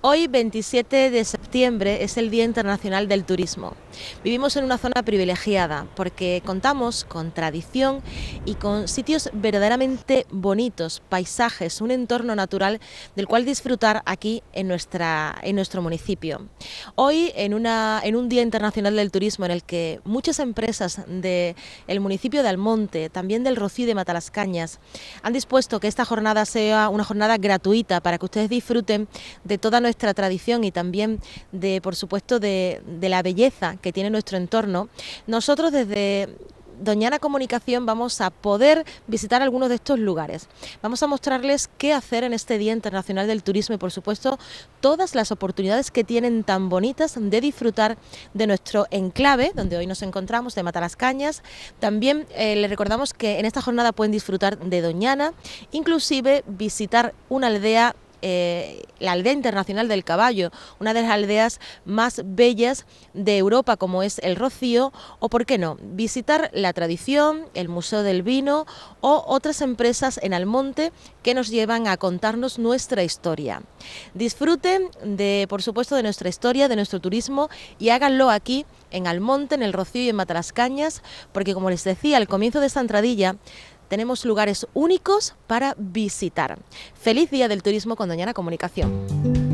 Hoy, 27 de septiembre, es el Día Internacional del Turismo. Vivimos en una zona privilegiada porque contamos con tradición y con sitios verdaderamente bonitos, paisajes, un entorno natural del cual disfrutar aquí en, nuestra, en nuestro municipio. Hoy, en, una, en un Día Internacional del Turismo en el que muchas empresas del municipio de Almonte, también del Rocío de Matalascañas, han dispuesto que esta jornada sea una jornada gratuita para que ustedes disfruten de toda nuestra tradición y también de, por supuesto, de, de la belleza que tiene nuestro entorno, nosotros desde Doñana Comunicación vamos a poder visitar algunos de estos lugares. Vamos a mostrarles qué hacer en este Día Internacional del Turismo y, por supuesto, todas las oportunidades que tienen tan bonitas de disfrutar de nuestro enclave, donde hoy nos encontramos, de Matalascañas. También eh, les recordamos que en esta jornada pueden disfrutar de Doñana, inclusive visitar una aldea eh, la aldea internacional del caballo, una de las aldeas más bellas de Europa como es el Rocío, o por qué no, visitar la tradición, el Museo del Vino o otras empresas en Almonte que nos llevan a contarnos nuestra historia. Disfruten de, por supuesto, de nuestra historia, de nuestro turismo y háganlo aquí en Almonte, en el Rocío y en Matalascañas, porque como les decía al comienzo de esta entradilla, tenemos lugares únicos para visitar. Feliz Día del Turismo con Doñana Comunicación.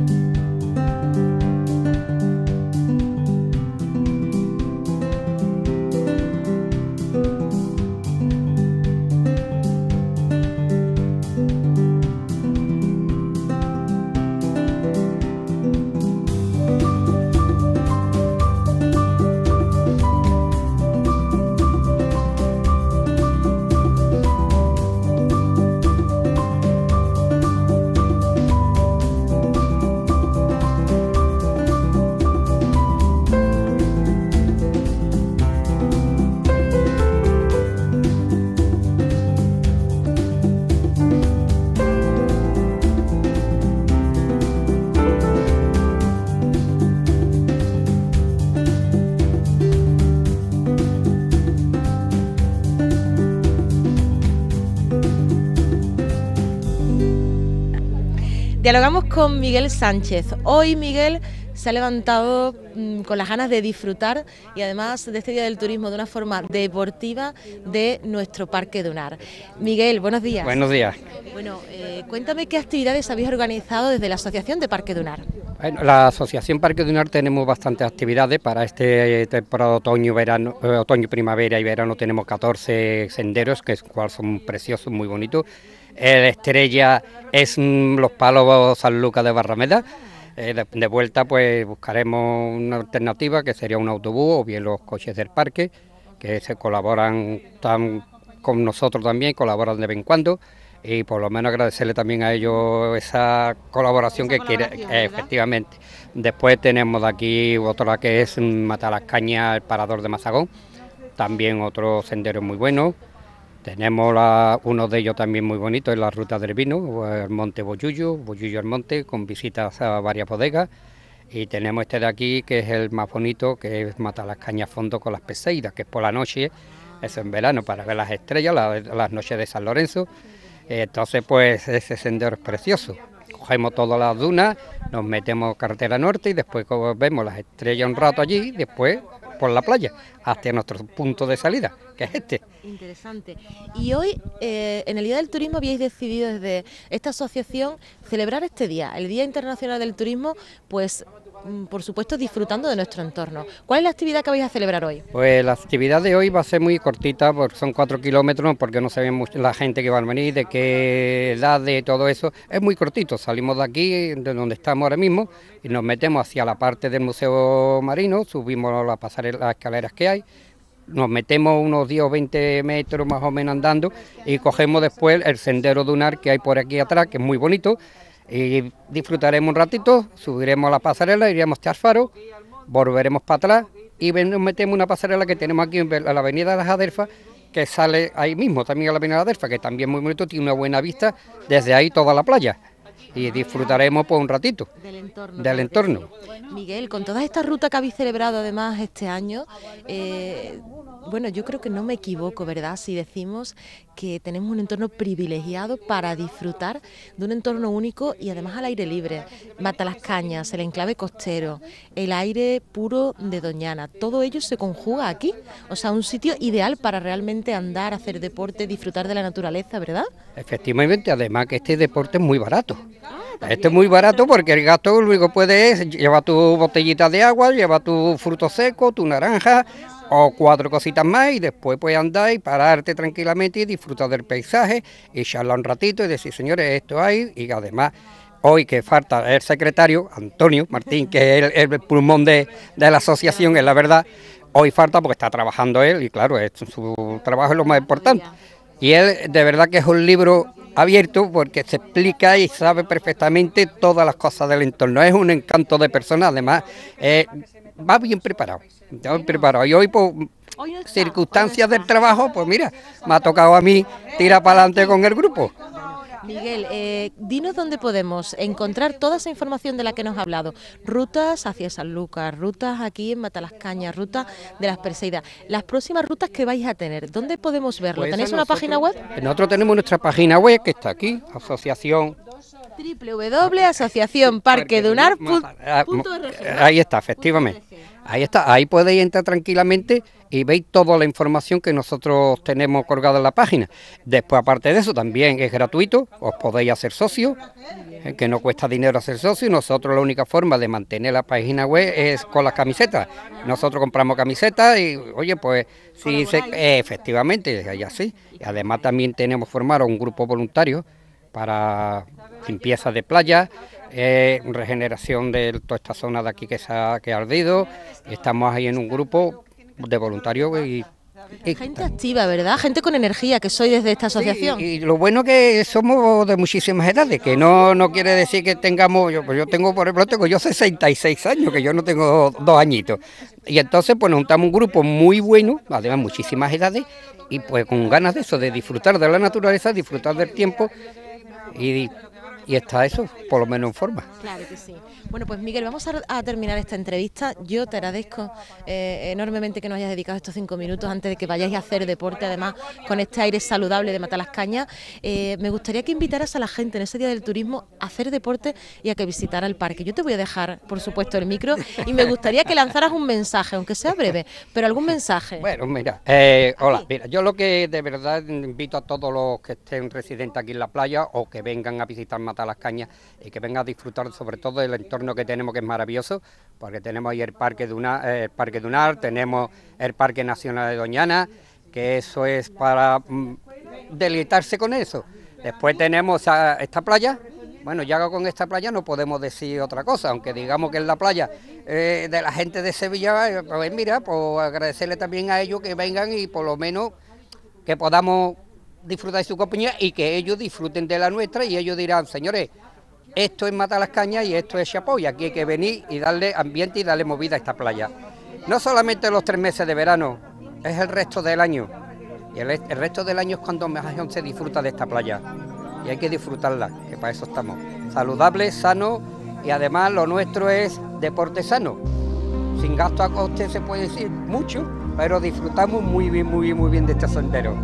Dialogamos con Miguel Sánchez. Hoy Miguel se ha levantado mm, con las ganas de disfrutar y además de este Día del Turismo de una forma deportiva de nuestro Parque Dunar. Miguel, buenos días. Buenos días. Bueno, eh, cuéntame qué actividades habéis organizado desde la Asociación de Parque Dunar. Bueno, la Asociación Parque Dunar tenemos bastantes actividades para este eh, temporada otoño, verano, eh, otoño, primavera y verano tenemos 14 senderos que cual son preciosos, muy bonitos el Estrella es mm, los palos San Lucas de Barrameda. Eh, de, vuelta pues buscaremos una alternativa que sería un autobús o bien los coches del parque que se colaboran tan con nosotros también, colaboran de vez en cuando y por lo menos agradecerle también a ellos esa colaboración que quieren, efectivamente. Después tenemos de aquí otra que es Matalascaña, el parador de Mazagón, también otro sendero muy bueno. Tenemos uno de ellos también muy bonito, es la ruta del vino, el monte Boyuyo, Boyuyo el monte, con visitas a varias bodegas. Y tenemos este de aquí, que es el más bonito, que es matar las cañas fondo con las peseidas, que es por la noche, eso en verano, para ver las estrellas, las noches de San Lorenzo. Entonces, pues ese sendero es precioso. Cogemos todas las dunas, nos metemos carretera norte y después vemos las estrellas un rato allí, y después por la playa hasta nuestro punto de salida, que es este. Interesante. Y hoy, eh, en el Día del Turismo, habíais decidido desde esta asociación celebrar este día, el Día Internacional del Turismo, pues Mm, por supuesto, disfrutando de nuestro entorno. ¿Cuál es la actividad que vais a celebrar hoy? Pues la actividad de hoy va a ser muy cortita, porque son cuatro kilómetros, porque no se la gente que va a venir, de qué edad, de todo eso. Es muy cortito, salimos de aquí, de donde estamos ahora mismo, y nos metemos hacia la parte del Museo Marino, subimos pasar las escaleras que hay, nos metemos unos 10 o 20 metros más o menos andando y cogemos después el sendero dunar que hay por aquí atrás, que es muy bonito y disfrutaremos un ratito, subiremos a la pasarela, iremos a Faro, volveremos para atrás y nos metemos una pasarela que tenemos aquí en la avenida de las Adelfas, que sale ahí mismo, también a la avenida de las Adelfas, que también muy bonito, tiene una buena vista desde ahí toda la playa y disfrutaremos por un ratito del entorno. Del entorno. Miguel, con toda esta ruta que habéis celebrado además este año, eh, bueno, yo creo que no me equivoco, ¿verdad? Si decimos que tenemos un entorno privilegiado para disfrutar de un entorno único y además al aire libre. Mata las cañas, el enclave costero, el aire puro de Doñana, todo ello se conjuga aquí. O sea, un sitio ideal para realmente andar, hacer deporte, disfrutar de la naturaleza, ¿verdad? Efectivamente, además que este deporte es muy barato. Ah, este es muy barato porque el gasto luego puede llevar tu botellita de agua, lleva tu fruto seco, tu naranja, o cuatro cositas más y después puedes andar y pararte tranquilamente y disfrutar del paisaje y charlar un ratito y decir, señores, esto hay y además hoy que falta el secretario, Antonio Martín, que es el, pulmón de, la asociación, es la verdad, hoy falta porque está trabajando él y claro, es, su trabajo es lo más importante. Y él de verdad que es un libro abierto porque se explica y sabe perfectamente todas las cosas del entorno. Es un encanto de persona, además eh, va bien preparado. Yo preparado. Y hoy, por circunstancias del trabajo, pues mira, me ha tocado a mí tirar para adelante con el grupo. Miguel, eh, dinos dónde podemos encontrar toda esa información de la que nos ha hablado. Rutas hacia San Lucas, rutas aquí en Matalascaña, rutas de las Perseidas. Las próximas rutas que vais a tener, ¿dónde podemos verlo? Pues ¿Tenéis una página web? Nosotros tenemos nuestra página web que está aquí, Asociación www.asociacionparquedunar.org. E ahí está, efectivamente. Ahí está, ahí podéis entrar tranquilamente y veis toda la información que nosotros tenemos colgada en la página. Después, aparte de eso, también es gratuito, os podéis hacer socios, eh, que no cuesta dinero hacer socio. Nosotros la única forma de mantener la página web es con las camisetas. Nosotros compramos camisetas y, oye, pues sí, efectivamente, es así. Y además también tenemos formado un grupo voluntario para limpieza de playa, regeneración de toda esta zona de aquí que, se ha, que ha ardido. Estamos ahí en un grupo de voluntarios y Gente activa, ¿verdad? Gente con energía, que soy desde esta asociación. y lo bueno que somos de muchísimas edades, que no, no quiere decir que tengamos, yo, pues yo tengo, por ejemplo, tengo yo 66 años, que yo no tengo dos añitos. Y entonces pues nos juntamos un grupo muy bueno, además muchísimas edades, y pues con ganas de eso, de disfrutar de la naturaleza, disfrutar del tiempo y y está eso, por lo menos en forma. Claro que sí. Bueno, pues Miguel, vamos a, terminar esta entrevista. Yo te agradezco eh, enormemente que nos hayas dedicado estos cinco minutos antes de que vayáis a hacer deporte, además con este aire saludable de Matalascaña. Cañas. Eh, me gustaría que invitaras a la gente en ese día del turismo a hacer deporte y a que visitara el parque. Yo te voy a dejar, por supuesto, el micro y me gustaría que lanzaras un mensaje, aunque sea breve, pero algún mensaje. Bueno, mira, eh, hola, mira, yo lo que de verdad invito a todos los que estén residentes aquí en la playa o que vengan a visitar Matalascaña a las cañas y que venga a disfrutar sobre todo del entorno que tenemos que es maravilloso, porque tenemos ahí el Parque Dunar, el Parque Dunar tenemos el Parque Nacional de Doñana, que eso es para mm, deleitarse con eso. Después tenemos a esta playa, bueno, ya con esta playa no podemos decir otra cosa, aunque digamos que es la playa eh, de la gente de Sevilla, eh, pues mira, pues agradecerle también a ellos que vengan y por lo menos que podamos disfrutar de su compañía y que ellos disfruten de la nuestra y ellos dirán, señores, esto es Mata las cañas y esto es chapoy aquí hay que venir y darle ambiente y darle movida a esta playa. No solamente los tres meses de verano, es el resto del año. Y el, resto del año es cuando más se disfruta de esta playa. Y hay que disfrutarla, que para eso estamos. Saludable, sano y además lo nuestro es deporte sano. Sin gasto a coste se puede decir mucho, pero disfrutamos muy bien, muy bien, muy bien de este sendero.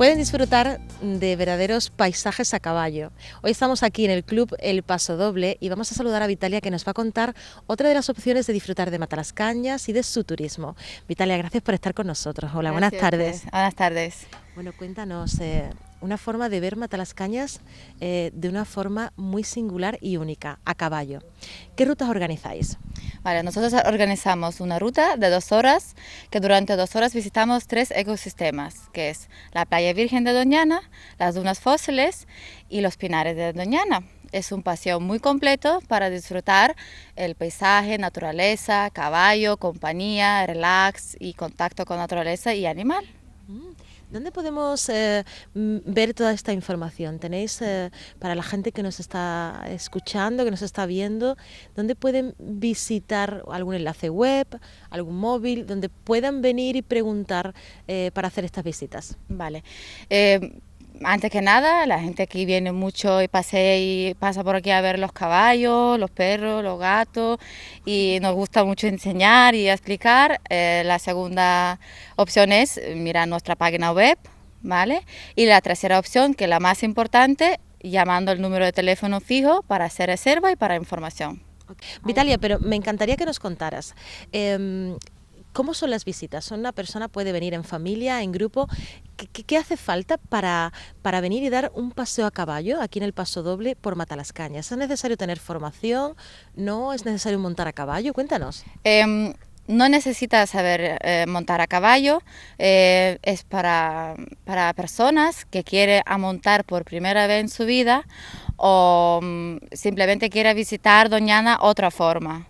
pueden disfrutar de verdaderos paisajes a caballo. Hoy estamos aquí en el club El Paso Doble y vamos a saludar a Vitalia que nos va a contar otra de las opciones de disfrutar de Matalascañas y de su turismo. Vitalia, gracias por estar con nosotros. Hola, buenas tardes. Buenas tardes. Bueno, cuéntanos, eh, una forma de ver Matalascañas eh, de una forma muy singular y única, a caballo. ¿Qué rutas organizáis? Vale, nosotros organizamos una ruta de dos horas, que durante dos horas visitamos tres ecosistemas, que es la playa virgen de Doñana, las dunas fósiles y los pinares de Doñana. Es un paseo muy completo para disfrutar el paisaje, naturaleza, caballo, compañía, relax y contacto con naturaleza y animal. Mm. ¿Dónde podemos eh, ver toda esta información? ¿Tenéis eh, para la gente que nos está escuchando, que nos está viendo, dónde pueden visitar algún enlace web, algún móvil, donde puedan venir y preguntar eh, para hacer estas visitas? Vale antes que nada, la gente aquí viene mucho y, pase y pasa por aquí a ver los caballos, los perros, los gatos y nos gusta mucho enseñar y explicar. Eh, la segunda opción es mirar nuestra página web, ¿vale? Y la tercera opción, que es la más importante, llamando el número de teléfono fijo para hacer reserva y para información. Vitalia, pero me encantaría que nos contaras. Em, ¿Cómo son las visitas? ¿Una persona puede venir en familia, en grupo? ¿Qué, hace falta para, venir y dar un paseo a caballo aquí en el Paso Doble por Matalascañas? ¿Es necesario tener formación? ¿No es necesario montar a caballo? Cuéntanos. Em, no necesitas saber eh, montar a caballo, eh, es para, personas que quieren montar por primera vez en su vida o mm, simplemente quieren visitar Doñana otra forma.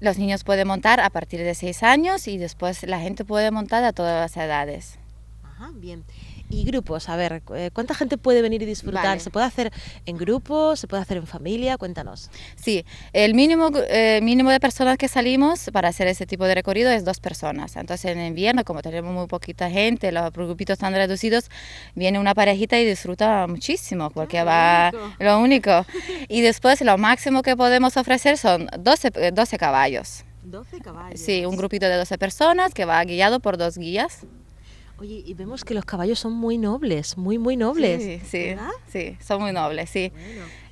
Los niños pueden montar a partir de 6 años y después la gente puede montar a todas las edades. Ajá, bien y grupos, a ver, eh, ¿cuánta gente puede venir y disfrutar? ¿Se puede hacer en grupo? ¿Se puede hacer en familia? Cuéntanos. Sí, el mínimo, eh, mínimo de personas que salimos para hacer ese tipo de recorrido es dos personas. Entonces en invierno, como tenemos muy poquita gente, los grupitos están reducidos, viene una parejita y disfruta muchísimo ah, porque va lo único. Y después lo máximo que podemos ofrecer son 12, 12 eh, caballos. 12 caballos. Sí, un grupito de 12 personas que va guiado por dos guías. Oye, y vemos que los caballos son muy nobles, muy, muy nobles. Sí, sí, sí son muy nobles, sí.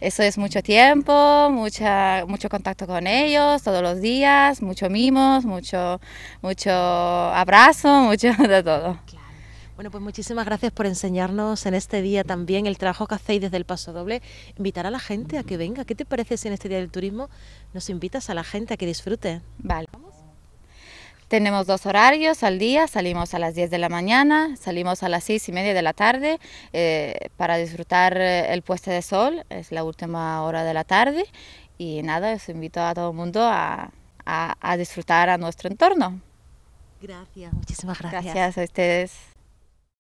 Eso es mucho tiempo, mucha, mucho contacto con ellos todos los días, mucho mimos, mucho, mucho abrazo, mucho de todo. Bueno, pues muchísimas gracias por enseñarnos en este día también el trabajo que hacéis desde el Paso Doble. Invitar a la gente a que venga. ¿Qué te parece si en este Día del Turismo nos invitas a la gente a que disfrute? Vale. Tenemos dos horarios al día, salimos a las 10 de la mañana, salimos a las 6 y media de la tarde eh, para disfrutar eh, el puesto de sol, es la última hora de la tarde y nada, os invito a todo el mundo a, a disfrutar a nuestro entorno. Gracias, muchísimas gracias. Gracias a ustedes.